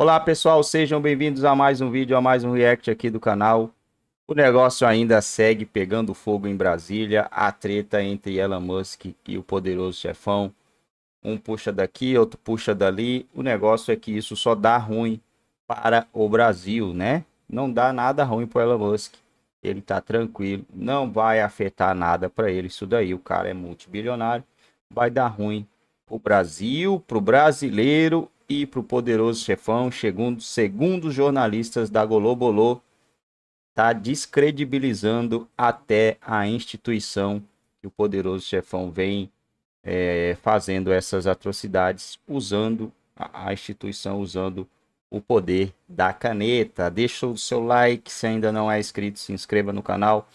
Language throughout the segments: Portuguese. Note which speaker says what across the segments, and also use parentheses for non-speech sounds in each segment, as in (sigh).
Speaker 1: Olá pessoal, sejam bem-vindos a mais um vídeo, a mais um react aqui do canal. O negócio ainda segue pegando fogo em Brasília, a treta entre Elon Musk e o poderoso chefão. Um puxa daqui, outro puxa dali. O negócio é que isso só dá ruim para o Brasil, né? Não dá nada ruim para Elon Musk. Ele tá tranquilo, não vai afetar nada para ele isso daí. O cara é multibilionário, vai dar ruim O Brasil, para o brasileiro e para o poderoso chefão, segundo, segundo jornalistas da Golobolô, está descredibilizando até a instituição que o poderoso chefão vem é, fazendo essas atrocidades, usando a, a instituição, usando o poder da caneta. Deixa o seu like, se ainda não é inscrito, se inscreva no canal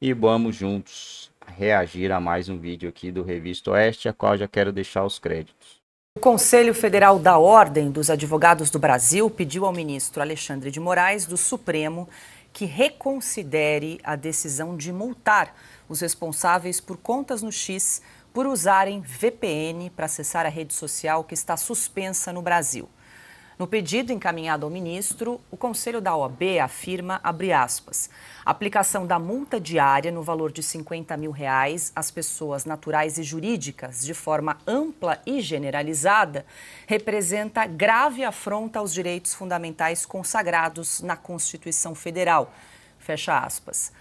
Speaker 1: e vamos juntos reagir a mais um vídeo aqui do Revista Oeste, a qual já quero deixar os créditos.
Speaker 2: O Conselho Federal da Ordem dos Advogados do Brasil pediu ao ministro Alexandre de Moraes, do Supremo, que reconsidere a decisão de multar os responsáveis por contas no X por usarem VPN para acessar a rede social que está suspensa no Brasil. No pedido encaminhado ao ministro, o Conselho da OAB afirma, abre aspas, aplicação da multa diária no valor de 50 mil reais às pessoas naturais e jurídicas de forma ampla e generalizada representa grave afronta aos direitos fundamentais consagrados na Constituição Federal. Fecha aspas.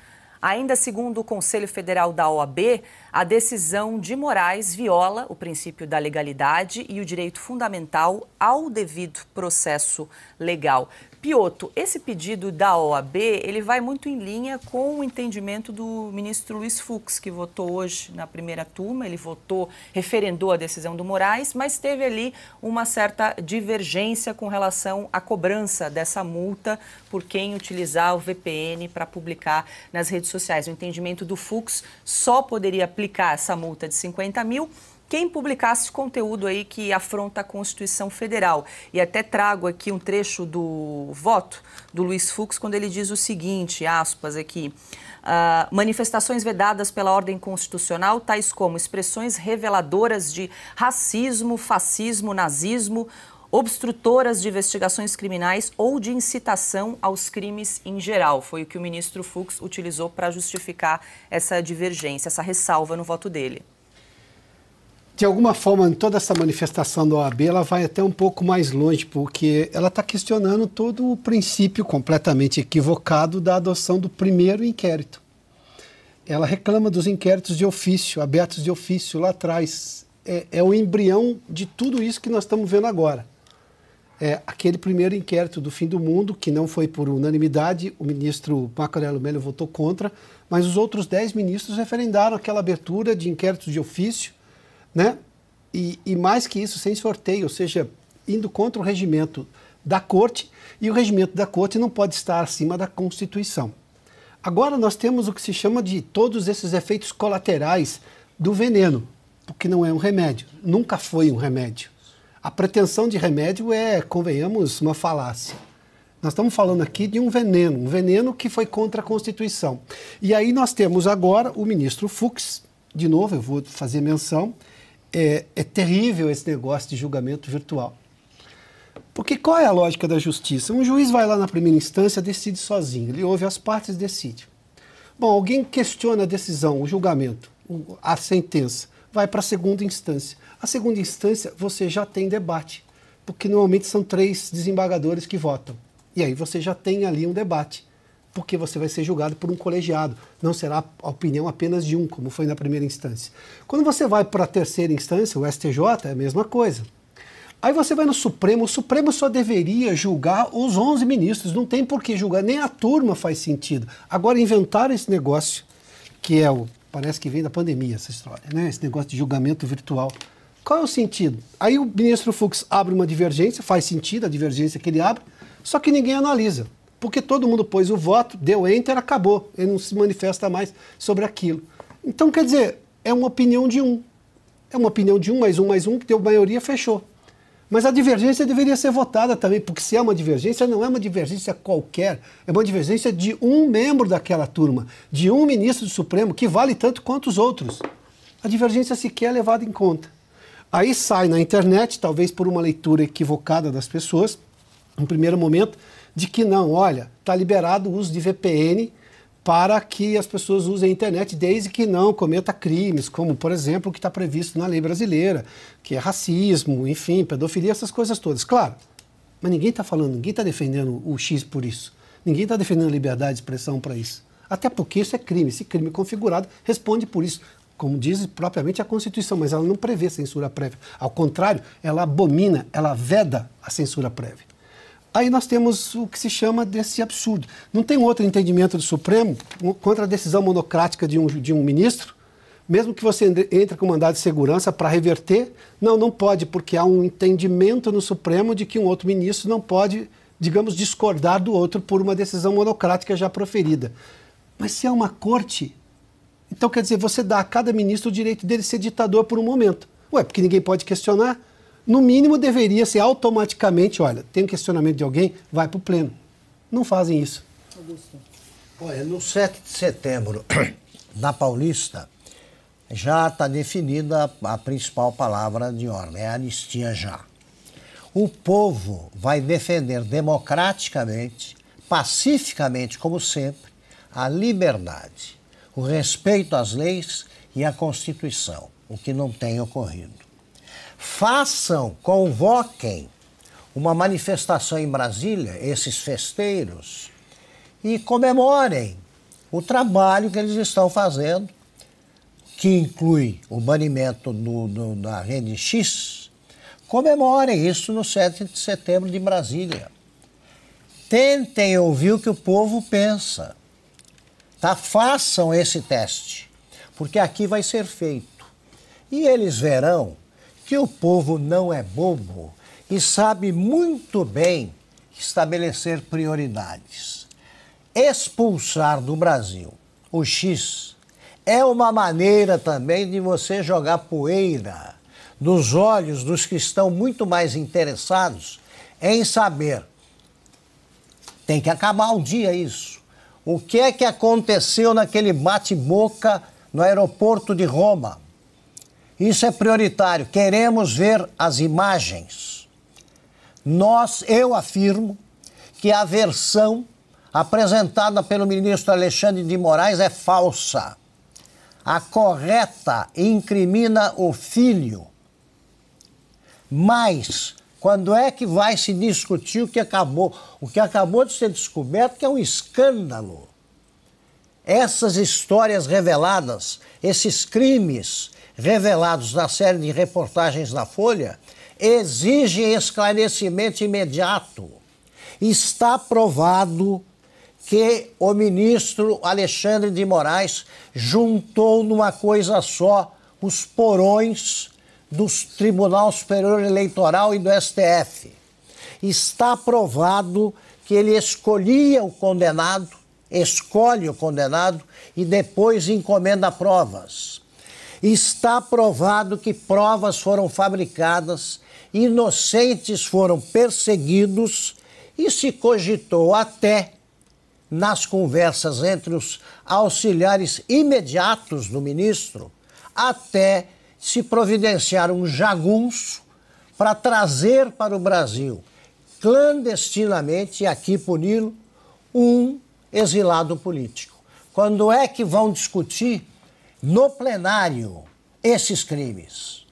Speaker 2: Ainda segundo o Conselho Federal da OAB, a decisão de Moraes viola o princípio da legalidade e o direito fundamental ao devido processo legal. Pioto, esse pedido da OAB, ele vai muito em linha com o entendimento do ministro Luiz Fux, que votou hoje na primeira turma, ele votou, referendou a decisão do Moraes, mas teve ali uma certa divergência com relação à cobrança dessa multa por quem utilizar o VPN para publicar nas redes sociais. O entendimento do Fux só poderia aplicar essa multa de 50 mil quem publicasse conteúdo aí que afronta a Constituição Federal. E até trago aqui um trecho do voto do Luiz Fux, quando ele diz o seguinte, aspas aqui, uh, manifestações vedadas pela ordem constitucional, tais como expressões reveladoras de racismo, fascismo, nazismo, obstrutoras de investigações criminais ou de incitação aos crimes em geral. Foi o que o ministro Fux utilizou para justificar essa divergência, essa ressalva no voto dele
Speaker 3: de alguma forma, em toda essa manifestação da OAB, ela vai até um pouco mais longe, porque ela está questionando todo o princípio completamente equivocado da adoção do primeiro inquérito. Ela reclama dos inquéritos de ofício, abertos de ofício lá atrás. É, é o embrião de tudo isso que nós estamos vendo agora. É, aquele primeiro inquérito do fim do mundo, que não foi por unanimidade, o ministro Marco Aurélio Melo votou contra, mas os outros dez ministros referendaram aquela abertura de inquéritos de ofício né? E, e mais que isso, sem sorteio, ou seja, indo contra o regimento da corte, e o regimento da corte não pode estar acima da Constituição. Agora nós temos o que se chama de todos esses efeitos colaterais do veneno, porque não é um remédio, nunca foi um remédio. A pretensão de remédio é, convenhamos, uma falácia. Nós estamos falando aqui de um veneno, um veneno que foi contra a Constituição. E aí nós temos agora o ministro Fux, de novo, eu vou fazer menção, é, é terrível esse negócio de julgamento virtual. Porque qual é a lógica da justiça? Um juiz vai lá na primeira instância, decide sozinho, ele ouve as partes e decide. Bom, alguém questiona a decisão, o julgamento, a sentença, vai para a segunda instância. A segunda instância você já tem debate, porque normalmente são três desembargadores que votam. E aí você já tem ali um debate porque você vai ser julgado por um colegiado, não será a opinião apenas de um, como foi na primeira instância. Quando você vai para a terceira instância, o STJ, é a mesma coisa. Aí você vai no Supremo, o Supremo só deveria julgar os 11 ministros, não tem por que julgar, nem a turma faz sentido. Agora inventaram esse negócio, que é o. Parece que vem da pandemia essa história, né? Esse negócio de julgamento virtual. Qual é o sentido? Aí o ministro Fux abre uma divergência, faz sentido a divergência que ele abre, só que ninguém analisa porque todo mundo pôs o voto, deu enter, acabou. Ele não se manifesta mais sobre aquilo. Então, quer dizer, é uma opinião de um. É uma opinião de um mais um mais um, que deu maioria, fechou. Mas a divergência deveria ser votada também, porque se é uma divergência, não é uma divergência qualquer, é uma divergência de um membro daquela turma, de um ministro do Supremo, que vale tanto quanto os outros. A divergência sequer é levada em conta. Aí sai na internet, talvez por uma leitura equivocada das pessoas, no primeiro momento, de que não, olha, está liberado o uso de VPN para que as pessoas usem a internet desde que não cometa crimes, como, por exemplo, o que está previsto na lei brasileira, que é racismo, enfim, pedofilia, essas coisas todas. Claro, mas ninguém está falando, ninguém está defendendo o X por isso. Ninguém está defendendo a liberdade de expressão para isso. Até porque isso é crime. Esse crime configurado responde por isso, como diz propriamente a Constituição, mas ela não prevê censura prévia. Ao contrário, ela abomina, ela veda a censura prévia aí nós temos o que se chama desse absurdo. Não tem outro entendimento do Supremo contra a decisão monocrática de um, de um ministro? Mesmo que você entre com mandado de segurança para reverter, não, não pode, porque há um entendimento no Supremo de que um outro ministro não pode, digamos, discordar do outro por uma decisão monocrática já proferida. Mas se é uma corte, então quer dizer, você dá a cada ministro o direito dele ser ditador por um momento. Ué, porque ninguém pode questionar? no mínimo deveria ser automaticamente, olha, tem um
Speaker 4: questionamento de alguém, vai para o pleno. Não fazem isso. Olha, no 7 de setembro, (clears throat) na Paulista, já está definida a principal palavra de ordem, é anistia já. O povo vai defender democraticamente, pacificamente, como sempre, a liberdade, o respeito às leis e à Constituição, o que não tem ocorrido façam, convoquem uma manifestação em Brasília, esses festeiros, e comemorem o trabalho que eles estão fazendo, que inclui o banimento na do, rede X. Comemorem isso no 7 de setembro de Brasília. Tentem ouvir o que o povo pensa. Tá? Façam esse teste, porque aqui vai ser feito. E eles verão que o povo não é bobo e sabe muito bem estabelecer prioridades. Expulsar do Brasil o X é uma maneira também de você jogar poeira nos olhos dos que estão muito mais interessados em saber. Tem que acabar um dia isso. O que é que aconteceu naquele bate-boca no aeroporto de Roma? Isso é prioritário. Queremos ver as imagens. Nós, eu afirmo que a versão apresentada pelo ministro Alexandre de Moraes é falsa. A correta incrimina o filho. Mas quando é que vai se discutir o que acabou, o que acabou de ser descoberto que é um escândalo? Essas histórias reveladas, esses crimes, revelados na série de reportagens da Folha exigem esclarecimento imediato. Está provado que o ministro Alexandre de Moraes juntou numa coisa só os porões do Tribunal Superior Eleitoral e do STF. Está provado que ele escolhia o condenado, escolhe o condenado e depois encomenda provas. Está provado que provas foram fabricadas, inocentes foram perseguidos e se cogitou até nas conversas entre os auxiliares imediatos do ministro, até se providenciar um jagunço para trazer para o Brasil, clandestinamente, e aqui puni-lo, um exilado político. Quando é que vão discutir no plenário esses crimes.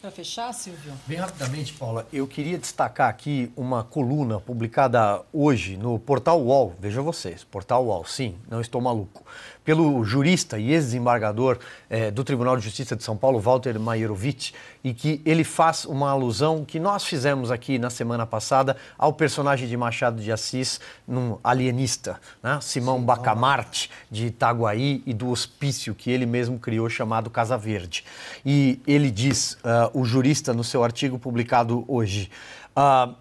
Speaker 2: Para fechar, Silvio?
Speaker 5: Bem rapidamente, Paula, eu queria destacar aqui uma coluna publicada hoje no portal UOL. Veja vocês, portal UOL, sim, não estou maluco pelo jurista e ex embargador eh, do Tribunal de Justiça de São Paulo, Walter Maierovitch, e que ele faz uma alusão que nós fizemos aqui na semana passada ao personagem de Machado de Assis, num alienista, né? Simão Sim, Bacamarte, de Itaguaí e do hospício que ele mesmo criou, chamado Casa Verde. E ele diz, uh, o jurista, no seu artigo publicado hoje, uh,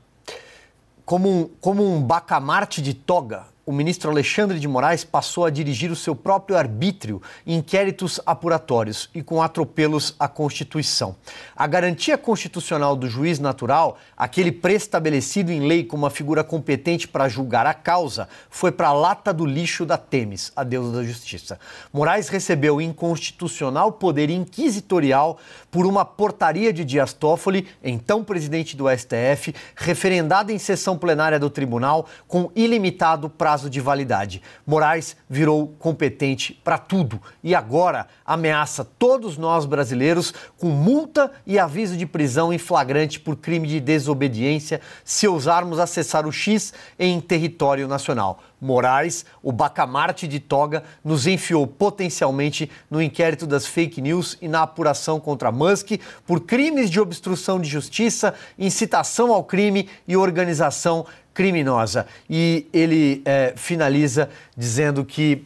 Speaker 5: como um, como um bacamarte de toga, o ministro Alexandre de Moraes passou a dirigir o seu próprio arbítrio em inquéritos apuratórios e com atropelos à Constituição. A garantia constitucional do juiz natural, aquele preestabelecido em lei como a figura competente para julgar a causa, foi para a lata do lixo da Temes, a deusa da justiça. Moraes recebeu o inconstitucional poder inquisitorial por uma portaria de Dias Toffoli, então presidente do STF, referendada em sessão plenária do tribunal com ilimitado prazo prazo de validade. Moraes virou competente para tudo e agora ameaça todos nós brasileiros com multa e aviso de prisão em flagrante por crime de desobediência se ousarmos acessar o X em território nacional. Moraes, o bacamarte de toga, nos enfiou potencialmente no inquérito das fake news e na apuração contra Musk por crimes de obstrução de justiça, incitação ao crime e organização criminosa. E ele é, finaliza dizendo que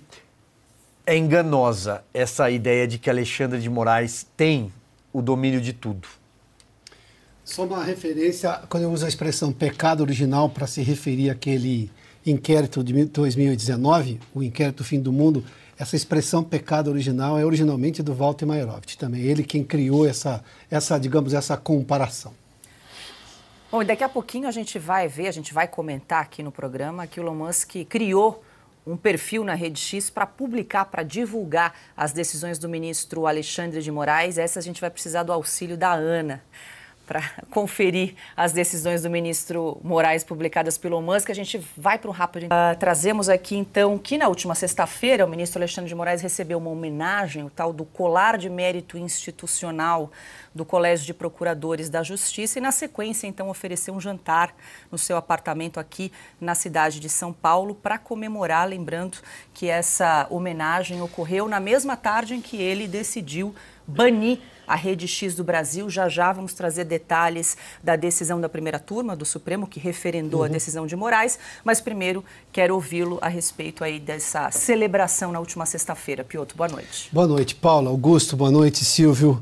Speaker 5: é enganosa essa ideia de que Alexandre de Moraes tem o domínio de tudo.
Speaker 3: Só uma referência, quando eu uso a expressão pecado original para se referir àquele inquérito de 2019, o inquérito do fim do mundo, essa expressão pecado original é originalmente do Walter Mayerovitch também. Ele quem criou essa, essa, digamos, essa comparação.
Speaker 2: Bom, e daqui a pouquinho a gente vai ver, a gente vai comentar aqui no programa que o Elon Musk criou um perfil na Rede X para publicar, para divulgar as decisões do ministro Alexandre de Moraes. Essa a gente vai precisar do auxílio da Ana para (laughs) conferir as decisões do ministro Moraes publicadas pelo Musk. A gente vai para um rápido. Uh, trazemos aqui então que na última sexta-feira o ministro Alexandre de Moraes recebeu uma homenagem, o tal do colar de mérito institucional do Colégio de Procuradores da Justiça e na sequência então ofereceu um jantar no seu apartamento aqui na cidade de São Paulo para comemorar, lembrando que essa homenagem ocorreu na mesma tarde em que ele decidiu banir a Rede X do Brasil. Já já vamos trazer detalhes da decisão da primeira turma do Supremo, que referendou uhum. a decisão de Moraes. Mas primeiro quero ouvi-lo a respeito aí dessa celebração na última sexta-feira. Pioto, boa noite.
Speaker 3: Boa noite, Paula, Augusto, boa noite, Silvio,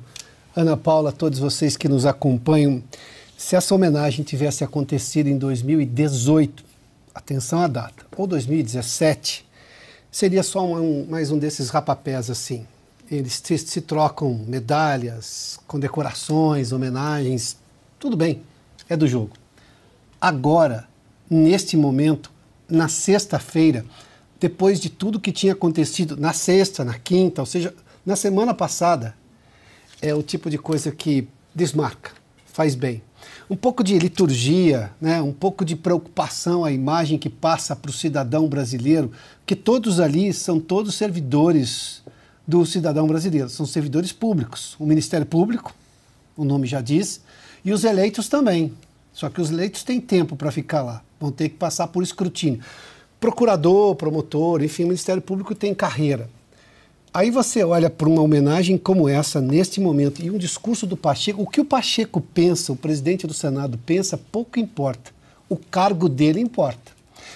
Speaker 3: Ana Paula, todos vocês que nos acompanham. Se essa homenagem tivesse acontecido em 2018, atenção à data, ou 2017, seria só um, mais um desses rapapés assim eles se, se trocam medalhas, condecorações, homenagens, tudo bem, é do jogo. Agora, neste momento, na sexta-feira, depois de tudo que tinha acontecido na sexta, na quinta, ou seja, na semana passada, é o tipo de coisa que desmarca, faz bem. Um pouco de liturgia, né? um pouco de preocupação à imagem que passa para o cidadão brasileiro, que todos ali são todos servidores do cidadão brasileiro. São servidores públicos. O Ministério Público, o nome já diz, e os eleitos também. Só que os eleitos têm tempo para ficar lá, vão ter que passar por escrutínio. Procurador, promotor, enfim, o Ministério Público tem carreira. Aí você olha para uma homenagem como essa, neste momento, e um discurso do Pacheco. O que o Pacheco pensa, o presidente do Senado pensa, pouco importa. O cargo dele importa.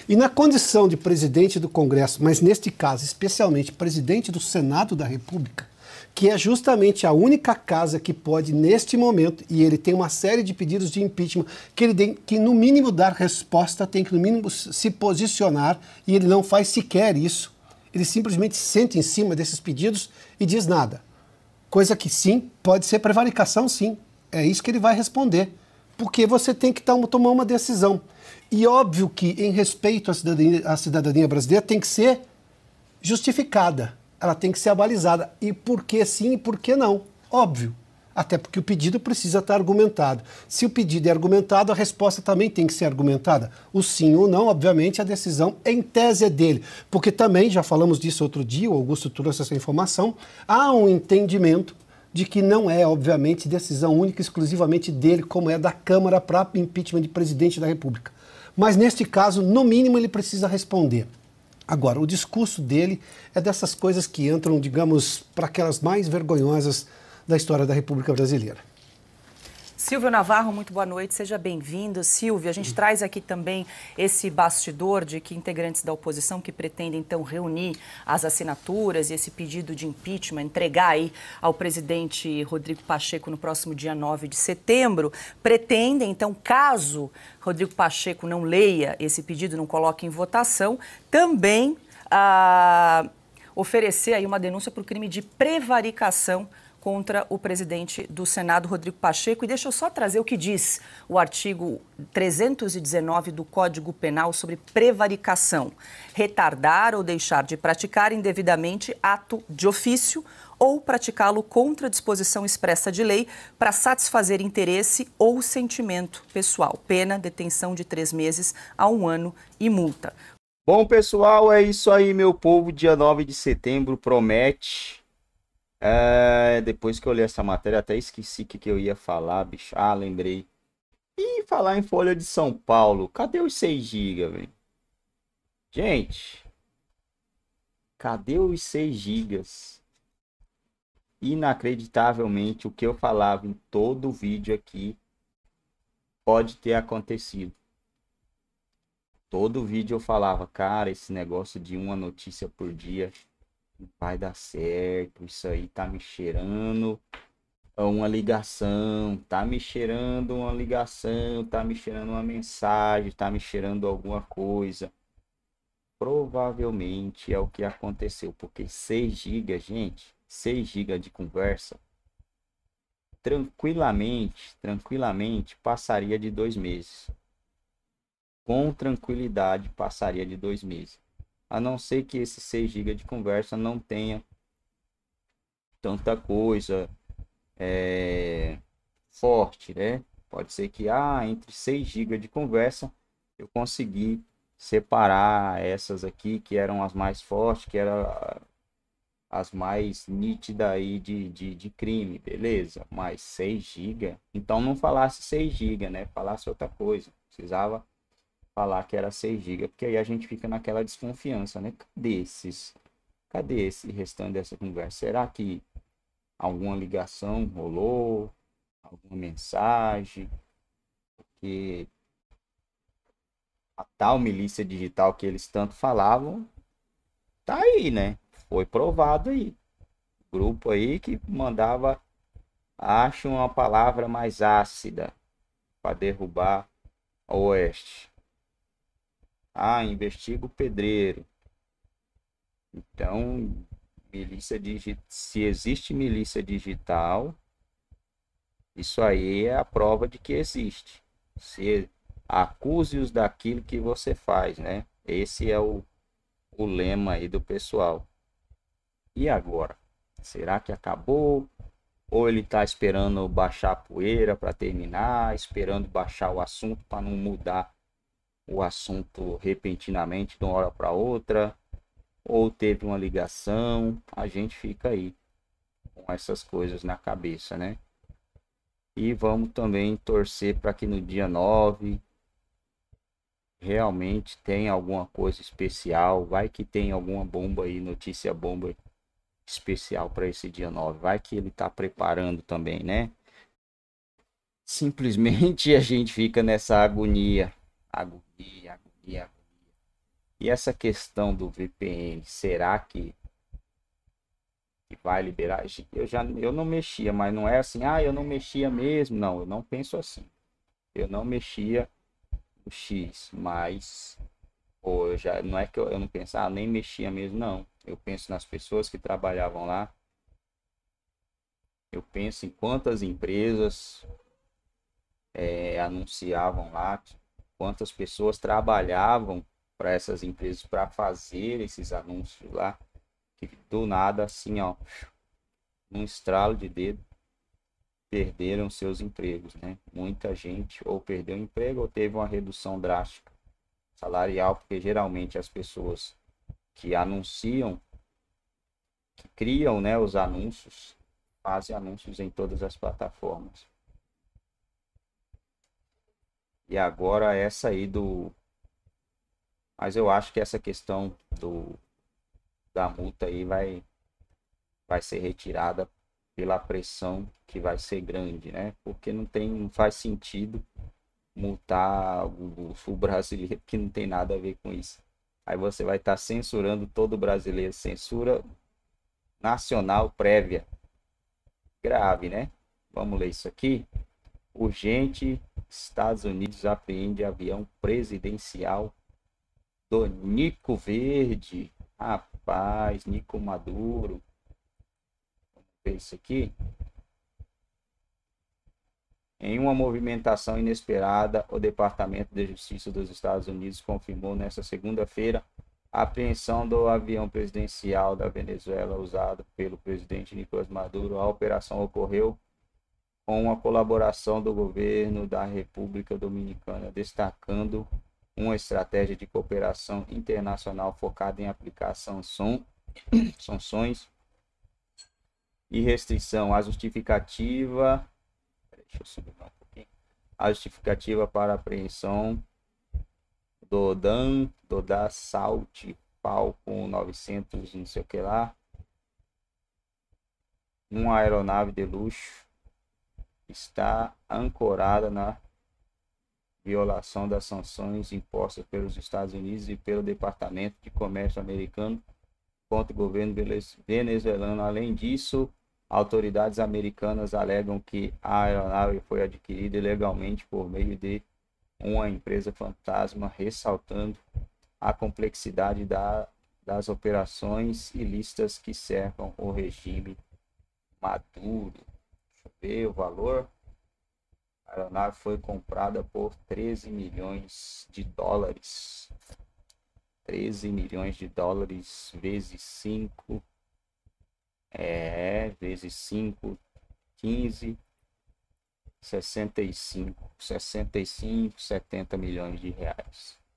Speaker 3: E na condição de presidente do Congresso, mas neste caso especialmente presidente do Senado da República, que é justamente a única casa que pode, neste momento, e ele tem uma série de pedidos de impeachment, que ele tem que, no mínimo, dar resposta, tem que, no mínimo, se posicionar, e ele não faz sequer isso. Ele simplesmente senta em cima desses pedidos e diz nada. Coisa que sim, pode ser prevaricação, sim. É isso que ele vai responder porque você tem que tomar uma decisão. E óbvio que, em respeito à cidadania, à cidadania brasileira, tem que ser justificada, ela tem que ser avalizada. E por que sim e por que não? Óbvio. Até porque o pedido precisa estar argumentado. Se o pedido é argumentado, a resposta também tem que ser argumentada. O sim ou não, obviamente, a decisão em tese é dele. Porque também, já falamos disso outro dia, o Augusto trouxe essa informação, há um entendimento de que não é, obviamente, decisão única exclusivamente dele, como é da Câmara para impeachment de presidente da República. Mas neste caso, no mínimo, ele precisa responder. Agora, o discurso dele é dessas coisas que entram, digamos, para aquelas mais vergonhosas da história da República Brasileira.
Speaker 2: Silvio Navarro, muito boa noite, seja bem-vindo. Silvio, a gente uhum. traz aqui também esse bastidor de que integrantes da oposição que pretendem então reunir as assinaturas e esse pedido de impeachment, entregar aí ao presidente Rodrigo Pacheco no próximo dia 9 de setembro, pretendem então, caso Rodrigo Pacheco não leia esse pedido, não coloque em votação, também ah, oferecer aí uma denúncia por crime de prevaricação contra o presidente do Senado, Rodrigo Pacheco. E deixa eu só trazer o que diz o artigo 319 do Código Penal sobre prevaricação: retardar ou deixar de praticar indevidamente ato de ofício ou praticá-lo contra a disposição expressa de lei para satisfazer interesse ou sentimento pessoal. Pena, detenção de três meses a um ano e multa.
Speaker 1: Bom, pessoal, é isso aí, meu povo. Dia 9 de setembro promete é, depois que eu li essa matéria, até esqueci o que, que eu ia falar, bicho. Ah, lembrei. E falar em Folha de São Paulo, cadê os 6 GB, velho? Gente, cadê os 6 GB? Inacreditavelmente, o que eu falava em todo o vídeo aqui pode ter acontecido. Todo vídeo eu falava, cara, esse negócio de uma notícia por dia vai dar certo, isso aí tá me cheirando uma ligação, tá me cheirando uma ligação, tá me cheirando uma mensagem, tá me cheirando alguma coisa. Provavelmente é o que aconteceu, porque 6 GB, gente, 6 GB de conversa, tranquilamente, tranquilamente passaria de dois meses. Com tranquilidade passaria de dois meses a não ser que esse 6 GB de conversa não tenha tanta coisa é, forte, né? Pode ser que ah, entre 6 GB de conversa eu consegui separar essas aqui que eram as mais fortes, que eram as mais nítidas aí de, de, de crime, beleza? Mas 6 GB, então não falasse 6 GB, né? Falasse outra coisa, precisava falar que era 6 GB, porque aí a gente fica naquela desconfiança, né? Cadê esses? Cadê esse restante dessa conversa? Será que alguma ligação rolou? Alguma mensagem? Porque a tal milícia digital que eles tanto falavam tá aí, né? Foi provado aí. Grupo aí que mandava acho uma palavra mais ácida para derrubar o Oeste ah, investiga o pedreiro. Então, milícia digital, se existe milícia digital, isso aí é a prova de que existe. Se acuse-os daquilo que você faz, né? Esse é o, o lema aí do pessoal. E agora? Será que acabou? Ou ele está esperando baixar a poeira para terminar, esperando baixar o assunto para não mudar o assunto repentinamente de uma hora para outra, ou teve uma ligação, a gente fica aí com essas coisas na cabeça, né? E vamos também torcer para que no dia 9 realmente tenha alguma coisa especial, vai que tem alguma bomba aí, notícia bomba especial para esse dia 9, vai que ele está preparando também, né? Simplesmente (laughs) a gente fica nessa agonia, agonia agonia, agonia, agonia. E essa questão do VPN, será que, que vai liberar? Eu já eu não mexia, mas não é assim, ah, eu não mexia mesmo. Não, eu não penso assim. Eu não mexia no X, mas ou eu já, não é que eu, eu não pensava, ah, nem mexia mesmo, não. Eu penso nas pessoas que trabalhavam lá. Eu penso em quantas empresas é, anunciavam lá quantas pessoas trabalhavam para essas empresas para fazer esses anúncios lá. Que do nada, assim, ó, um estralo de dedo, perderam seus empregos, né? Muita gente ou perdeu emprego ou teve uma redução drástica salarial, porque geralmente as pessoas que anunciam, que criam, né, os anúncios, fazem anúncios em todas as plataformas. E agora essa aí do. Mas eu acho que essa questão do da multa aí vai vai ser retirada pela pressão que vai ser grande, né? Porque não tem não faz sentido multar o, o brasileiro que não tem nada a ver com isso. Aí você vai estar tá censurando todo brasileiro, censura nacional prévia. Grave, né? Vamos ler isso aqui. Urgente, Estados Unidos apreende avião presidencial do Nico Verde. Rapaz, Nico Maduro. Vamos ver isso aqui. Em uma movimentação inesperada, o Departamento de Justiça dos Estados Unidos confirmou nesta segunda-feira a apreensão do avião presidencial da Venezuela usado pelo presidente Nicolás Maduro. A operação ocorreu com a colaboração do governo da República Dominicana, destacando uma estratégia de cooperação internacional focada em aplicar (coughs) sanções e restrição à justificativa deixa eu subir um pouquinho, a justificativa para a apreensão do Dan, do da Salt Falcon 900, não sei o que lá, uma aeronave de luxo está ancorada na violação das sanções impostas pelos Estados Unidos e pelo Departamento de Comércio americano contra o governo venezuelano. Além disso, autoridades americanas alegam que a aeronave foi adquirida ilegalmente por meio de uma empresa fantasma, ressaltando a complexidade da, das operações ilícitas que cercam o regime Maduro ver o valor, a aeronave foi comprada por 13 milhões de dólares. 13 milhões de dólares vezes 5. É, vezes 5, 15, 65, 65, 70 milhões de reais.